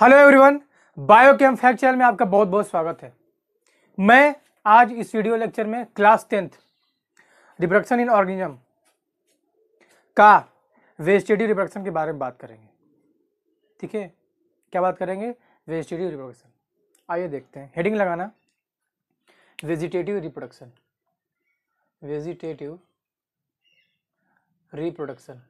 Hello everyone biochem fact channel में आपका बहुत बहुत स्वागत है मैं आज इस वीडियो लेक्चर में class tenth reproduction in organism का वेजिटेटिव रिप्रोडक्शन के बारे में बात करेंगे ठीक है क्या बात करेंगे वेजिटेटिव रिप्रोडक्शन आइए देखते हैं हेडिंग लगाना वेजिटेटिव रिप्रोडक्शन वेजिटेटिव रिप्रोडक्शन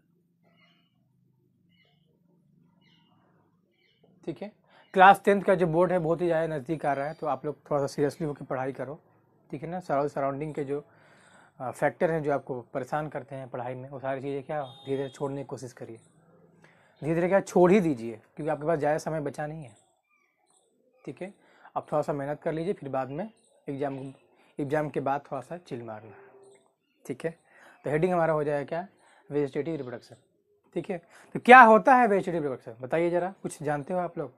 ठीक है क्लास टेंथ का जो बोर्ड है बहुत ही ज़्यादा नज़दीक आ रहा है तो आप लोग थोड़ा सा सीरियसली होकर पढ़ाई करो ठीक है ना सराउंडिंग के जो फैक्टर हैं जो आपको परेशान करते हैं पढ़ाई में वो सारी चीज़ें क्या धीरे धीरे छोड़ने की कोशिश करिए धीरे धीरे क्या छोड़ ही दीजिए क्योंकि आपके पास ज़्यादा समय बचा नहीं है ठीक है आप थोड़ा सा मेहनत कर लीजिए फिर बाद में एग्ज़ाम एग्ज़ाम के बाद थोड़ा सा चिल मारना ठीक है तो हेडिंग हमारा हो जाएगा क्या वेजिटेटिव रिप्रोडक्शन ठीक है तो क्या होता है वेजिटेटिव रिडक्शन बताइए ज़रा कुछ जानते हो आप लोग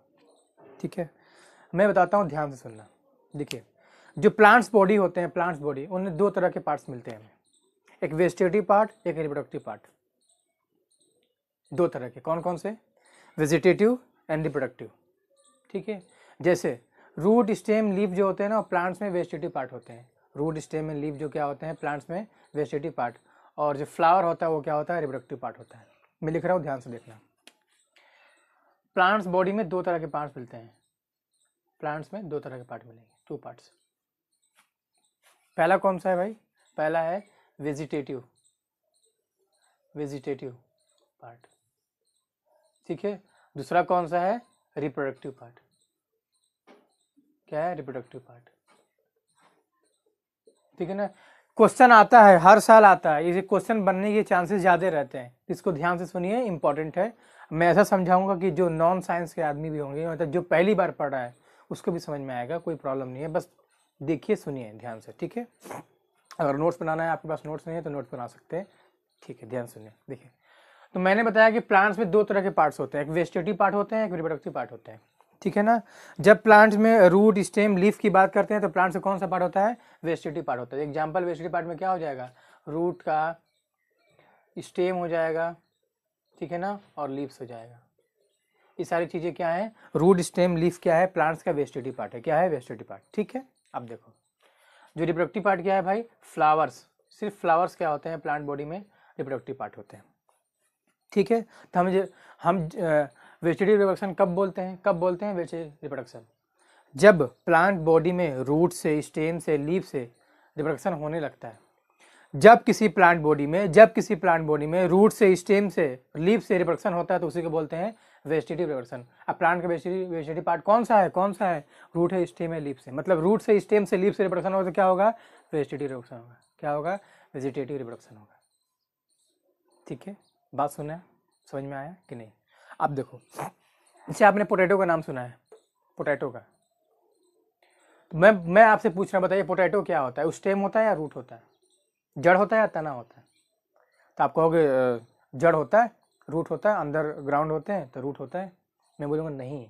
ठीक है मैं बताता हूँ ध्यान से सुनना देखिए जो प्लांट्स बॉडी होते हैं प्लांट्स बॉडी उनमें दो तरह के पार्ट्स मिलते हैं हमें एक वेजिटेटिव पार्ट एक रिप्रोडक्टिव पार्ट दो तरह के कौन कौन से वेजिटेटिव एंड रिप्रोडक्टिव ठीक है जैसे रूट स्टेम लीव जो होते हैं ना प्लांट्स में वेजिटेटिव पार्ट होते हैं रूट स्टेम एंड लीव जो क्या होते हैं प्लांट्स में वेजिटेटिव पार्ट और जो फ्लावर होता है वो क्या होता है रिप्रोडक्टिव पार्ट होता है मैं लिख रहा हूँ ध्यान से देखना प्लांट्स बॉडी में दो तरह के पार्ट्स मिलते हैं प्लांट्स में दो तरह के पार्ट मिलेंगे टू पार्ट्स पहला कौन सा है भाई पहला है वेजिटेटिव वेजिटेटिव पार्ट ठीक है दूसरा कौन सा है रिप्रोडक्टिव पार्ट क्या है रिप्रोडक्टिव पार्ट ठीक है ना क्वेश्चन आता है हर साल आता है ये क्वेश्चन बनने के चांसेस ज़्यादा रहते हैं इसको ध्यान से सुनिए इंपॉर्टेंट है मैं ऐसा समझाऊंगा कि जो नॉन साइंस के आदमी भी होंगे मतलब जो पहली बार पढ़ रहा है उसको भी समझ में आएगा कोई प्रॉब्लम नहीं है बस देखिए सुनिए ध्यान से ठीक है अगर नोट्स बनाना है आपके पास नोट्स नहीं है तो नोट्स बना सकते हैं ठीक है ध्यान सुनिए देखिए तो मैंने बताया कि प्लांट्स में दो तरह के पार्ट्स होते हैं एक वेस्टेटिव पार्ट होते हैं एक रिप्रोडक्टिव पार्ट होते हैं ठीक है ना जब प्लांट्स में रूट स्टेम लीफ की बात करते हैं तो प्लांट्स का कौन सा पार्ट होता है वेस्टिटी पार्ट होता है एग्जाम्पल वेस्टिटी पार्ट में क्या हो जाएगा रूट का स्टेम हो जाएगा ठीक है ना और लीव्स हो जाएगा ये सारी चीज़ें क्या है रूट स्टेम लीफ क्या है प्लांट्स का वेस्टिटी पार्ट है क्या है वेस्टिटी पार्ट ठीक है अब देखो जो रिप्रोडक्टिव पार्ट क्या है भाई फ्लावर्स सिर्फ फ्लावर्स क्या होते हैं प्लांट बॉडी में रिप्रोडक्टिव पार्ट होते हैं ठीक है तो हम हम वेजिटेटिव रिप्रोडक्शन कब बोलते हैं कब बोलते हैं वेजिटेटिव रिप्रोडक्शन जब प्लांट बॉडी में रूट से स्टेम से लीव से रिप्रोडक्शन होने लगता है जब किसी प्लांट बॉडी में जब किसी प्लांट बॉडी में रूट से स्टेम से लीव से रिप्रोडक्शन होता है तो उसी को बोलते हैं वेजिटेटिव रिप्रोडक्शन अब प्लांट का वेजिटेटिव वेजिटेटिव पार्ट कौन सा है कौन सा है रूट है स्टेम है लीव से मतलब रूट से स्टेम से लीव से रिप्रोडक्शन होगा तो क्या होगा वेजिटेटिव रिप्रोडक्शन होगा क्या होगा वेजिटेटिव रिप्रोडक्शन होगा ठीक है बात सुना समझ में आया कि नहीं आप देखो इसे आपने पोटैटो का नाम सुना है पोटैटो का तो मैं मैं आपसे पूछ रहा बताइए पोटैटो क्या होता है स्टेम होता है या रूट होता है जड़ होता है या तना होता है तो आप कहोगे जड़ होता है रूट होता है अंदर ग्राउंड होते हैं तो रूट होता है मैं बोलूँगा नहीं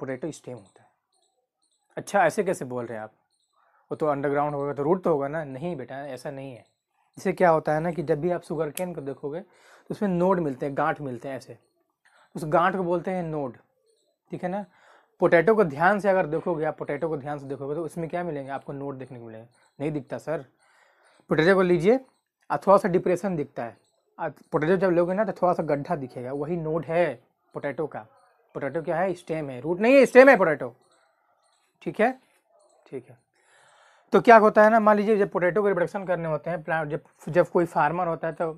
पोटैटो स्टेम होता है अच्छा ऐसे कैसे बोल रहे हैं आप वो तो अंडरग्राउंड होगा तो रूट तो होगा ना नहीं बेटा ऐसा नहीं है इसे क्या होता है ना कि जब भी आप शुगर केन को देखोगे तो उसमें नोड मिलते हैं गांठ मिलते हैं ऐसे उस गांठ को बोलते हैं नोड ठीक है ना पोटैटो को ध्यान से अगर देखोगे आप पोटैटो को ध्यान से देखोगे तो उसमें क्या मिलेंगे आपको नोड देखने को मिलेंगे नहीं दिखता सर पोटैटो को लीजिए और थोड़ा सा डिप्रेशन दिखता है पोटैटो जब लोगे ना तो थोड़ा सा गड्ढा दिखेगा वही नोड है पोटैटो का पोटैटो क्या है स्टेम है रूट नहीं है स्टेम है पोटैटो ठीक है ठीक है तो क्या होता है ना मान लीजिए जब पोटैटो को रिप्रोडक्शन करने होते हैं प्लांट जब जब कोई फार्मर होता है तो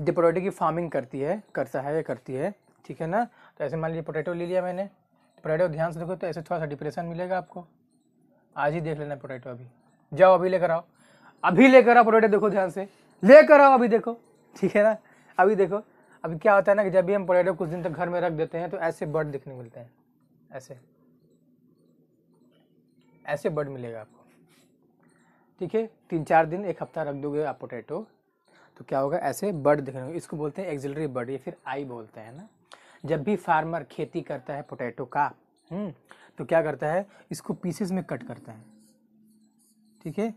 जो पोटैटो की फार्मिंग करती है करता है या करती है ठीक है ना तो ऐसे मान लीजिए पोटैटो ले लिया मैंने पोटैटो ध्यान से देखो तो ऐसे थोड़ा सा डिप्रेशन मिलेगा आपको आज ही देख लेना पोटैटो अभी जाओ अभी लेकर आओ अभी लेकर आओ पोटैटो देखो ध्यान से लेकर आओ अभी देखो ठीक है ना अभी देखो अभी क्या होता है ना कि जब भी हम पोटैटो कुछ दिन तक घर में रख देते हैं तो ऐसे बर्ड देखने मिलते हैं ऐसे ऐसे बर्ड मिलेगा आपको ठीक है तीन चार दिन एक हफ्ता रख दोगे आप पोटैटो तो क्या होगा ऐसे बर्ड दिखने होंगे इसको बोलते हैं एक्जिलरी बर्ड या फिर आई बोलते हैं ना जब भी फार्मर खेती करता है पोटैटो का हम्म, तो क्या करता है इसको पीसेस में कट करता है ठीक है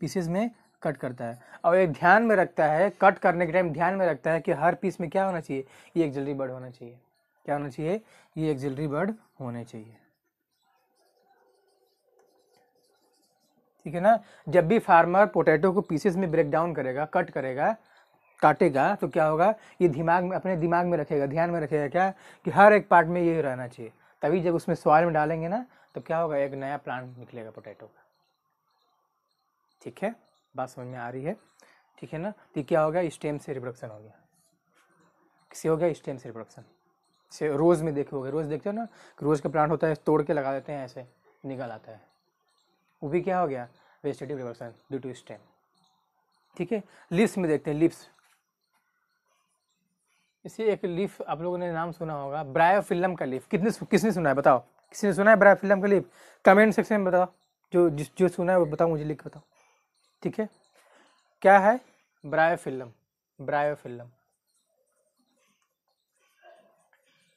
पीसेस में कट करता है और एक ध्यान में रखता है कट करने के टाइम ध्यान में रखता है कि हर पीस में क्या होना चाहिए ये एक्जिलरी बर्ड होना चाहिए क्या होना चाहिए ये एक्जिलरी बर्ड होने चाहिए ठीक है ना जब भी फार्मर पोटैटो को पीसेस में ब्रेक डाउन करेगा कट करेगा काटेगा तो क्या होगा ये दिमाग में अपने दिमाग में रखेगा ध्यान में रखेगा क्या कि हर एक पार्ट में ये रहना चाहिए तभी जब उसमें सॉइल में डालेंगे ना तो क्या होगा एक नया प्लांट निकलेगा पोटैटो का ठीक है बात समझ में आ रही है ठीक है ना तो क्या हो गया स्टेम से रिप्रोडक्शन हो गया किससे हो गया स्टेम से रिप्रोडक्शन से रोज़ में देखे हो गए रोज़ देखते हो ना रोज़ का प्लांट होता है तोड़ के लगा देते हैं ऐसे निकल आता है वो भी क्या हो गया vegetative reversion due to stem ठीक है लिप्स में देखते हैं लिप्स इसे एक लिफ आप लोगों ने नाम सुना होगा ब्रायोफिल्म का लिफ कितने किसने सुना है बताओ किसी ने सुना है ब्रायोफिल्म का लिफ कमेंट सेक्शन में बताओ जो जिस जो सुना है वो बताओ मुझे लिख बताओ ठीक है क्या है ब्रायोफिल्म ब्रायोफिल्म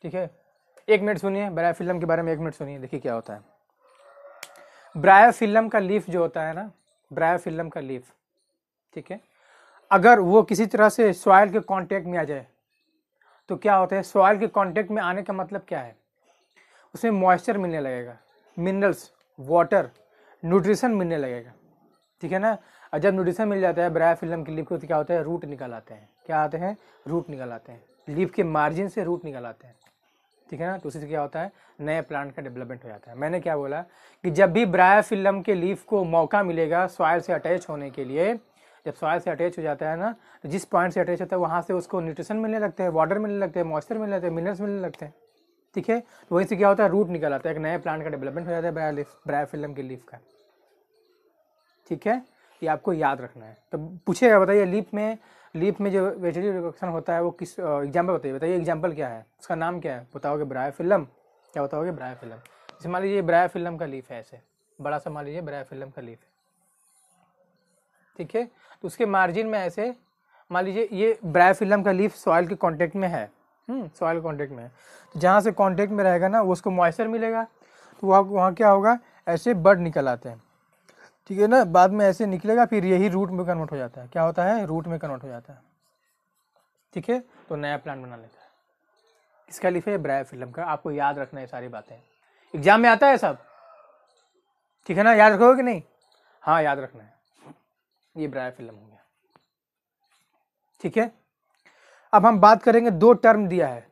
ठीक है एक मिनट सुनिए ब्रायोफिल्म के बारे में एक मिनट सुनिए देखिए क्या होता है ब्रायोफिल्म का लीफ जो होता है ना ब्रायोफिल्म का लीफ ठीक है अगर वो किसी तरह से सॉयल के कांटेक्ट में आ जाए तो क्या होता है सॉयल के कांटेक्ट में आने का मतलब क्या है उसमें मॉइस्चर मिलने लगेगा मिनरल्स वाटर न्यूट्रिशन मिलने लगेगा ठीक है ना और जब न्यूट्रिशन मिल जाता है ब्राया फिल्म की लीफ को तो क्या होता है रूट निकल आते हैं क्या आते हैं रूट निकल आते हैं लीफ के मार्जिन से रूट निकल आते हैं ठीक है ना तो उसी से क्या होता है नए प्लांट का डेवलपमेंट हो जाता है मैंने क्या बोला कि जब भी ब्रायाफिल्म के लीफ को मौका मिलेगा सॉयल से अटैच होने के लिए जब सॉयल से अटैच हो जाता है ना तो जिस पॉइंट से अटैच होता है वहाँ से उसको न्यूट्रिशन मिलने लगते हैं वाटर मिलने लगते हैं मॉइस्चर मिलने लगते हैं मिनरल्स मिलने लगते हैं ठीक है तो वहीं से क्या होता है रूट निकल आता है एक नए प्लांट का डेवलपमेंट हो जाता है ब्राया लीफ ब्रायाफिल्म के लीफ का ठीक है ये आपको याद रखना है तो पूछेगा बताइए लीफ में लीप में जो वेजिटेटिव रिडक्शन होता है वो किस एग्जाम्पल बताइए बताइए एग्जाम्पल क्या है उसका नाम क्या है बताओगे ब्राय फिल्म क्या बताओगे ब्राय फिल्म जैसे मान लीजिए ब्राय फिल्म का लीफ है ऐसे बड़ा सा मान लीजिए ब्राय फिल्म का लीफ है ठीक है तो उसके मार्जिन में ऐसे मान लीजिए ये ब्राय फिल्म का लीफ सॉइल के कॉन्टेक्ट में है सॉइल हम्म, के कॉन्टेक्ट में है तो जहाँ से कॉन्टेक्ट में रहेगा ना वो उसको मॉइस्चर मिलेगा तो वहाँ वहाँ क्या होगा ऐसे बर्ड निकल आते हैं ठीक है ना बाद में ऐसे निकलेगा फिर यही रूट में कन्वर्ट हो जाता है क्या होता है रूट में कन्वर्ट हो जाता है ठीक है तो नया प्लान बना लेता है इसका लिखा है ब्राय फिल्म का आपको याद रखना है सारी बातें एग्जाम में आता है सब ठीक है ना याद रखोगे कि नहीं हाँ याद रखना है ये ब्राय फिल्म हो गया ठीक है अब हम बात करेंगे दो टर्म दिया है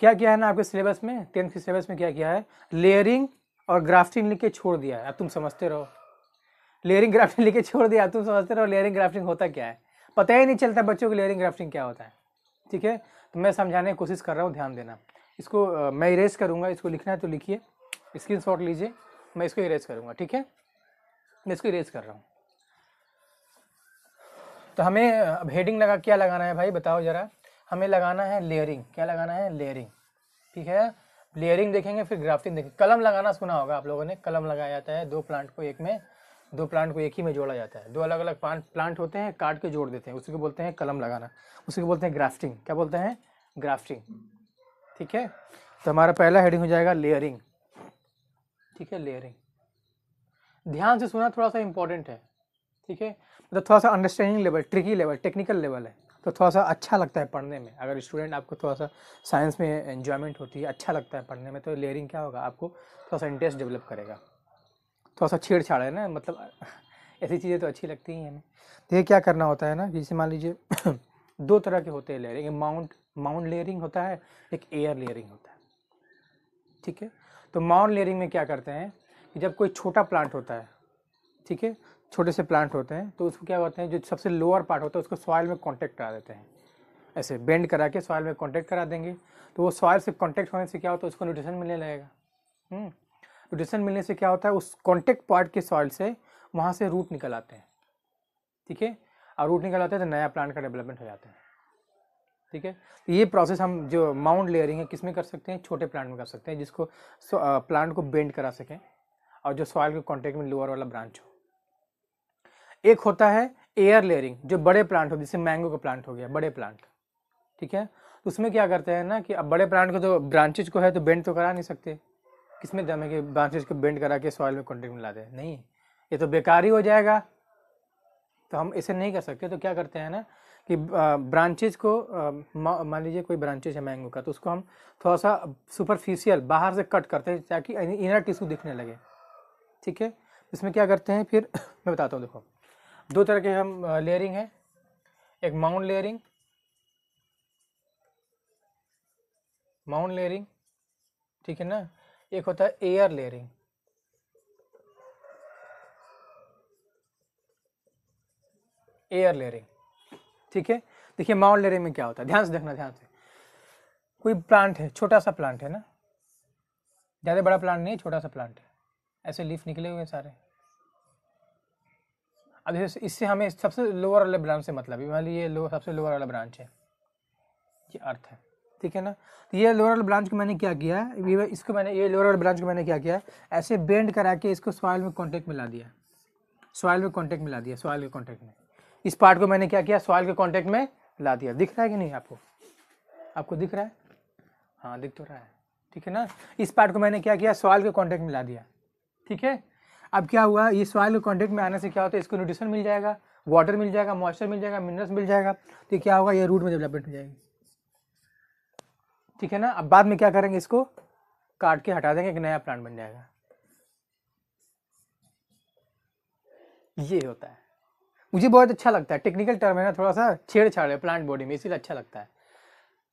क्या किया है ना आपके सिलेबस में टेंथ के सिलेबस में क्या किया है लेयरिंग और ग्राफ्टिंग लिख के छोड़ दिया है अब तुम समझते रहो लेयरिंग ग्राफ्टिंग लेके छोड़ दिया तुम समझते रहो लेयरिंग ग्राफ्टिंग होता क्या है पता ही नहीं चलता बच्चों को लेयरिंग ग्राफ्टिंग क्या होता है ठीक है तो मैं समझाने की कोशिश कर रहा हूँ ध्यान देना इसको आ, मैं इरेज करूँगा इसको लिखना है तो लिखिए स्क्रीन शॉट लीजिए मैं इसको इरेज करूँगा ठीक है मैं इसको इरेज कर रहा हूँ तो हमें अब हेडिंग लगा क्या लगाना है भाई बताओ ज़रा हमें लगाना है लेयरिंग क्या लगाना है लेयरिंग ठीक है लेयरिंग देखेंगे फिर ग्राफ्टिंग देखेंगे कलम लगाना सुना होगा आप लोगों ने कलम लगाया जाता है दो प्लांट को एक में दो प्लांट को एक ही में जोड़ा जाता है दो अलग अलग प्लांट प्लांट होते हैं काट के जोड़ देते हैं उसी को बोलते हैं कलम लगाना उसी को बोलते हैं ग्राफ्टिंग क्या बोलते हैं ग्राफ्टिंग ठीक है तो हमारा पहला हेडिंग हो जाएगा लेयरिंग ठीक है लेयरिंग ध्यान से सुना थोड़ा सा इंपॉर्टेंट है ठीक है मतलब थोड़ा सा understanding level tricky level technical level है तो थोड़ा सा अच्छा लगता है पढ़ने में अगर स्टूडेंट आपको थोड़ा सा साइंस में एन्जॉयमेंट होती है अच्छा लगता है पढ़ने में तो लेयरिंग क्या होगा आपको थोड़ा सा इंटरेस्ट डेवलप करेगा थोड़ा सा छेड़छाड़ है ना मतलब ऐसी चीज़ें तो अच्छी लगती ही हमें देखिए क्या करना होता है ना जैसे मान लीजिए दो तरह के होते हैं लेयरिंग एक माउंट माउंट लेयरिंग होता है एक एयर लेयरिंग होता है ठीक है तो माउंट लेयरिंग में क्या करते हैं कि जब कोई छोटा प्लांट होता है ठीक है छोटे से प्लांट होते हैं तो उसको क्या करते हैं जो सबसे लोअर पार्ट होता है उसको सॉइल में कॉन्टैक्ट करा देते हैं ऐसे बेंड करा के सॉइल में कॉन्टैक्ट करा देंगे तो वो सॉइल से कॉन्टैक्ट होने से क्या होता है उसको न्यूट्रिशन मिलने लगेगा हम्म। रिसन मिलने से क्या होता है उस कॉन्टेक्ट पार्ट के सॉइल से वहाँ से रूट निकल आते हैं ठीक है और रूट निकल आते हैं तो नया प्लांट का डेवलपमेंट हो जाता है ठीक है तो ये प्रोसेस हम जो माउंट लेयरिंग है किस में कर सकते हैं छोटे प्लांट में कर सकते हैं जिसको प्लांट को बेंड करा सकें और जो सॉइल के कॉन्टेक्ट में लोअर वाला ब्रांच हो एक होता है एयर लेयरिंग जो बड़े प्लांट हो जैसे मैंगो का प्लांट हो गया बड़े प्लांट ठीक है तो उसमें क्या करते हैं ना कि अब बड़े प्लांट को तो ब्रांचेज को है तो बेंड तो करा नहीं सकते किसमें दम है कि ब्रांचेज को बेंड करा के सॉइल में कॉन्टेक्ट मिला दे नहीं ये तो बेकार ही हो जाएगा तो हम इसे नहीं कर सकते तो क्या करते हैं ना कि ब्रांचेज को मान लीजिए कोई ब्रांचेज है मैंगो का तो उसको हम थोड़ा सा सुपरफिशियल बाहर से कट करते हैं ताकि इनर टिश्यू दिखने लगे ठीक है इसमें क्या करते हैं फिर मैं बताता हूँ देखो दो तरह के हम लेयरिंग है एक माउंट लेयरिंग माउंट लेयरिंग ठीक है ना एक होता है एयर लेयरिंग एयर लेयरिंग ठीक है देखिए माउंट लेयरिंग में क्या होता है ध्यान से देखना ध्यान से कोई प्लांट है छोटा सा प्लांट है ना ज़्यादा बड़ा प्लांट नहीं है छोटा सा प्लांट है ऐसे लीफ निकले हुए सारे अब जैसे इससे हमें सबसे लोअर वाले ब्रांच से मतलब मान लो सबसे लोअर वाला ब्रांच है ये अर्थ है ठीक है ना तो ये लोअर ब्रांच को मैंने क्या किया है इसको मैंने ये लोअर ब्रांच को मैंने क्या किया है ऐसे बेंड करा के इसको सॉइल में कॉन्टेक्ट मिला दिया सॉइल में कॉन्टेक्ट मिला दिया सॉइल के कॉन्टेक्ट में इस पार्ट को मैंने क्या किया सॉइल के कॉन्टेक्ट में ला दिया दिख रहा है कि नहीं आपको आपको दिख रहा है हाँ दिख तो रहा है ठीक है ना इस पार्ट को मैंने क्या किया सॉइल के कॉन्टेक्ट में ला दिया ठीक है अब क्या हुआ ये सॉइल के कॉन्टेक्ट में आने से क्या होता है इसको न्यूट्रिशन मिल जाएगा वाटर मिल जाएगा मॉइस्चर मिल जाएगा मिनरल्स मिल जाएगा तो क्या होगा ये रूट में डेवलपमेंट हो जाएगी ठीक है ना अब बाद में क्या करेंगे इसको काट के हटा देंगे एक नया प्लांट बन जाएगा ये होता है मुझे बहुत अच्छा लगता है टेक्निकल टर्म है ना थोड़ा सा छेड़छाड़ है प्लांट बॉडी में इसीलिए अच्छा लगता है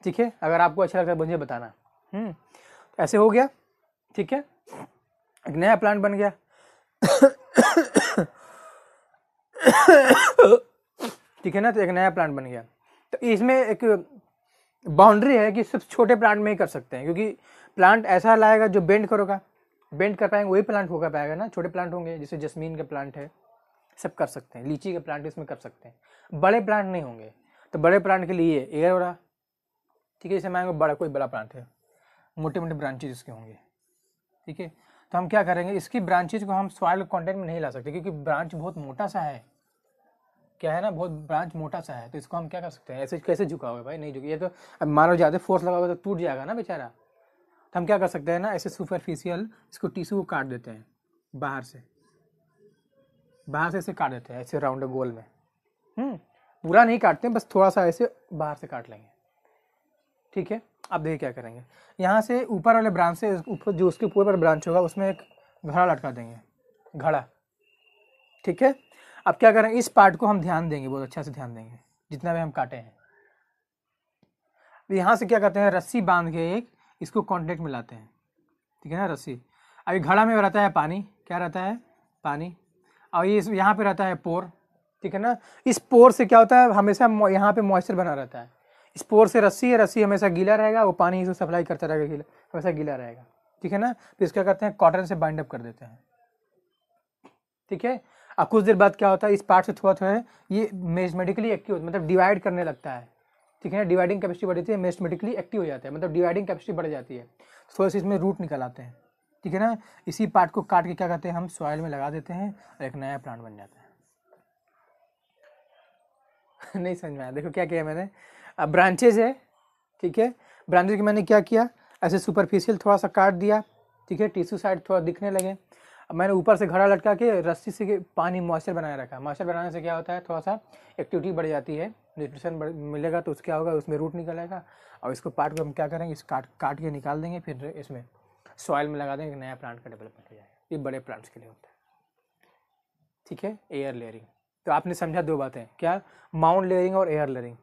ठीक है अगर आपको अच्छा लगता है मुझे बताना हम्म। तो ऐसे हो गया ठीक है एक नया प्लांट बन गया ठीक है ना तो एक नया प्लांट बन गया तो इसमें एक बाउंड्री है कि सिर्फ छोटे प्लांट में ही कर सकते हैं क्योंकि प्लांट ऐसा लाएगा जो बेंड करोगा बेंड कर पाएंगे वही प्लांट होगा पाएगा ना छोटे प्लांट होंगे जैसे जसमीन का प्लांट है सब कर सकते हैं लीची के प्लांट इसमें कर सकते हैं बड़े प्लांट नहीं होंगे तो बड़े प्लांट के लिए एयर हो रहा ठीक है जैसे मांगे बड़ा कोई बड़ा प्लांट है मोटे मोटे ब्रांचेज इसके होंगे ठीक है तो हम क्या करेंगे इसकी ब्रांचेज को हम सॉइल कॉन्टेक्ट में नहीं ला सकते क्योंकि ब्रांच बहुत मोटा सा है क्या है ना बहुत ब्रांच मोटा सा है तो इसको हम क्या कर सकते हैं ऐसे कैसे झुकाओगे भाई नहीं झुकी ये तो अब मानो ज़्यादा फोर्स लगाओगे तो टूट जाएगा ना बेचारा तो हम क्या कर सकते हैं ना ऐसे सुपरफिशियल इसको टिश्यू को काट देते हैं बाहर से बाहर से ऐसे काट देते हैं ऐसे राउंड गोल में हम्म, पूरा नहीं काटते बस थोड़ा सा ऐसे बाहर से काट लेंगे ठीक है अब देखिए क्या करेंगे यहाँ से ऊपर वाले ब्रांच से ऊपर जो उसके ऊपर ब्रांच होगा उसमें एक घड़ा लटका देंगे घड़ा ठीक है अब क्या करें इस पार्ट को हम ध्यान देंगे बहुत अच्छा से ध्यान देंगे जितना भी हम काटे हैं यहाँ से क्या करते हैं रस्सी बांध के एक इसको कॉन्टेक्ट में लाते हैं ठीक है ना रस्सी अभी घड़ा में रहता है पानी क्या रहता है पानी और ये यहाँ पे रहता है पोर ठीक है ना इस पोर से क्या होता है हमेशा यहाँ पे मॉइस्चर बना रहता है इस पोर से रस्सी है रस्सी हमेशा गीला रहेगा वो पानी इसको सप्लाई करता रहेगा गीला हमेशा गीला रहेगा ठीक है ना फिर इसका करते हैं कॉटन से बाइंड अप कर देते हैं ठीक है अब कुछ देर बाद क्या होता है इस पार्ट से थोड़ा थोड़ा ये मेजमेटिकली एक्टिव मतलब डिवाइड करने लगता है ठीक है ना डिवाइडिंग कैपेसिटी बढ़ जाती है मेजमेटिकली एक्टिव हो जाता है मतलब डिवाइडिंग कैपेसिटी बढ़ जाती है थोड़ा सा इसमें रूट निकल आते हैं ठीक है ना इसी पार्ट को काट के क्या करते हैं हम सॉयल में लगा देते हैं और एक नया प्लांट बन जाता है नहीं समझ में आया देखो क्या किया मैंने अब ब्रांचेज है ठीक है ब्रांचेज के मैंने क्या किया ऐसे सुपरफिशियल थोड़ा सा काट दिया ठीक है टिश्यू साइड थोड़ा दिखने लगे मैंने ऊपर से घड़ा लटका के रस्सी से पानी मॉइस्चर बनाए रखा मॉइस्चर बनाने से क्या होता है थोड़ा सा एक्टिविटी बढ़ जाती है न्यूट्रिशन मिलेगा तो उस क्या होगा उसमें रूट निकलेगा और इसको पार्ट को हम क्या करेंगे इस काट काट के निकाल देंगे फिर इसमें सॉइल में लगा देंगे नया प्लांट का डेवलपमेंट हो जाएगा ये बड़े प्लांट्स के लिए होता है ठीक है एयर लेयरिंग तो आपने समझा दो बातें क्या माउंट लेयरिंग और एयर लेयरिंग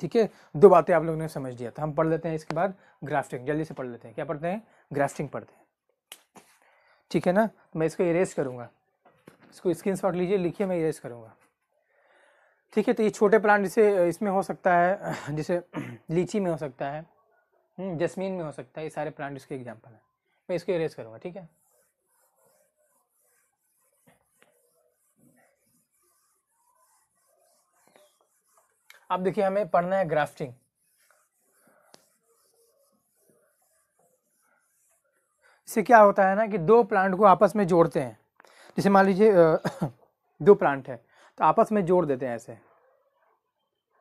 ठीक है दो बातें आप लोगों ने समझ दिया तो हम पढ़ लेते हैं इसके बाद ग्राफ्टिंग जल्दी से पढ़ लेते हैं क्या पढ़ते हैं ग्राफ्टिंग पढ़ते हैं ठीक है ना तो मैं इसको इरेज करूँगा इसको स्क्रीन शॉट लीजिए लिखिए मैं इरेज करूँगा ठीक है तो ये छोटे प्लांट जैसे इसमें हो सकता है जैसे लीची में हो सकता है जस्मीन हम्म, में हो सकता है ये सारे प्लांट इसके एग्जाम्पल हैं मैं इसको इरेज करूँगा ठीक है अब देखिए हमें पढ़ना है ग्राफ्टिंग इससे क्या होता है ना कि दो प्लांट को आपस में जोड़ते हैं जैसे मान लीजिए दो प्लांट है तो आपस में जोड़ देते हैं ऐसे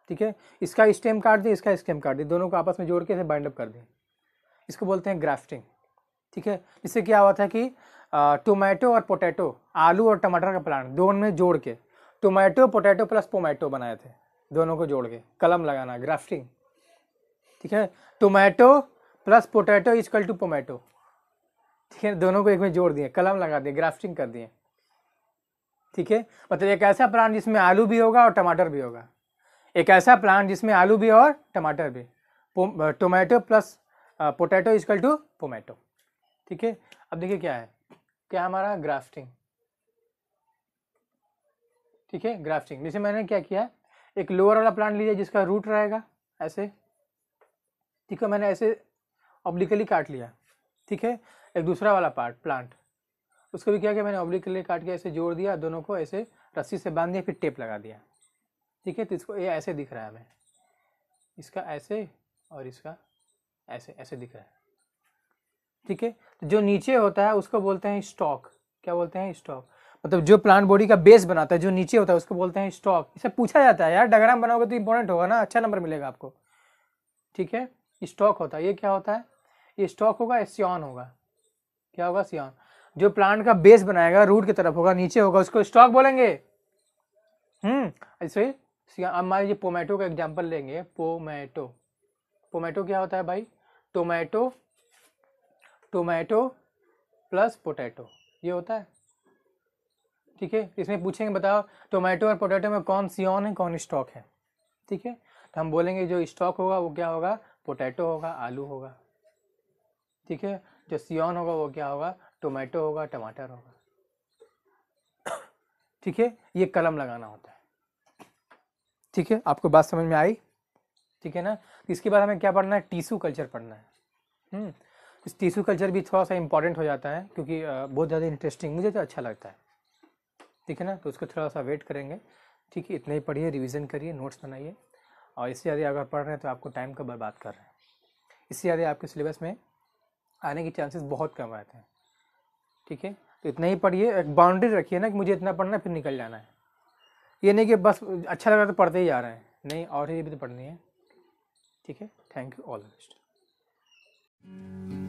ठीक है इसका स्टेम काट दें इसका स्टेम काट दिए दोनों को आपस में जोड़ के ऐसे बाइंड अप कर दें इसको बोलते हैं ग्राफ्टिंग ठीक है इससे क्या हुआ था कि टोमेटो और पोटैटो आलू और टमाटर का प्लांट दोनों में जोड़ के टोमेटो पोटैटो प्लस पोमेटो बनाए थे दोनों को जोड़ के कलम लगाना ग्राफ्टिंग ठीक है tomato plus potato equal to pomato ठीक है दोनों को एक में जोड़ दिए कलम लगा दिए ग्राफ्टिंग कर दिए ठीक है मतलब एक ऐसा प्लांट जिसमें आलू भी होगा और टमाटर भी होगा एक ऐसा प्लांट जिसमें आलू भी और टमाटर भी tomato plus potato equal to pomato ठीक है अब देखिए क्या है क्या हमारा ग्राफ्टिंग ठीक है ग्राफ्टिंग जैसे मैंने क्या किया एक लोअर वाला प्लांट लिया जिसका रूट रहेगा ऐसे ठीक है मैंने ऐसे ऑब्लिकली काट लिया ठीक है एक दूसरा वाला पार्ट प्लांट उसको भी क्या किया मैंने ऑब्लिक के लिए काट के ऐसे जोड़ दिया दोनों को ऐसे रस्सी से बांध दिया फिर टेप लगा दिया ठीक है तो इसको ये ऐसे दिख रहा है हमें इसका ऐसे और इसका ऐसे ऐसे दिख रहा है ठीक है तो जो नीचे होता है उसको बोलते हैं स्टॉक क्या बोलते हैं स्टॉक मतलब जो प्लांट बॉडी का बेस बनाता है जो नीचे होता है उसको बोलते हैं स्टॉक इसे पूछा जाता है यार डायग्राम बनाओगे तो इंपॉर्टेंट होगा ना अच्छा नंबर मिलेगा आपको ठीक है स्टॉक होता है ये क्या होता है ये स्टॉक होगा एस्योन होगा क्या होगा सियान जो प्लांट का बेस बनाएगा रूट की तरफ होगा नीचे होगा उसको स्टॉक बोलेंगे हम्म ऐसे सियान अब मान लीजिए पोमेटो का एग्जाम्पल लेंगे पोमेटो पोमेटो क्या होता है भाई टोमेटो टोमेटो प्लस पोटैटो ये होता है ठीक है इसमें पूछेंगे बताओ टोमेटो और पोटैटो में कौन सियान है कौन स्टॉक है ठीक है तो हम बोलेंगे जो स्टॉक होगा वो क्या होगा पोटैटो होगा आलू होगा ठीक है जो तो सियोन होगा वो क्या होगा टोमेटो होगा टमाटर होगा ठीक है ये कलम लगाना होता है ठीक है आपको बात समझ में आई ठीक है ना इसके बाद हमें क्या पढ़ना है टीसू कल्चर पढ़ना है हम्म। इस टीसू कल्चर भी थोड़ा सा इंपॉर्टेंट हो जाता है क्योंकि बहुत ज़्यादा इंटरेस्टिंग मुझे तो अच्छा लगता है ठीक है ना तो उसको थोड़ा सा वेट करेंगे ठीक है इतना ही पढ़िए रिविज़न करिए नोट्स बनाइए और इससे ज़्यादा अगर पढ़ रहे हैं तो आपको टाइम का बर्बाद कर रहे हैं इससे ज़्यादा आपके सिलेबस में आने के चांसेस बहुत कम रहते हैं ठीक है तो इतना ही पढ़िए एक बाउंड्री रखिए ना कि मुझे इतना पढ़ना है फिर निकल जाना है ये नहीं कि बस अच्छा लग रहा तो पढ़ते ही जा रहे हैं नहीं और ही भी तो पढ़नी है ठीक है thank you all the best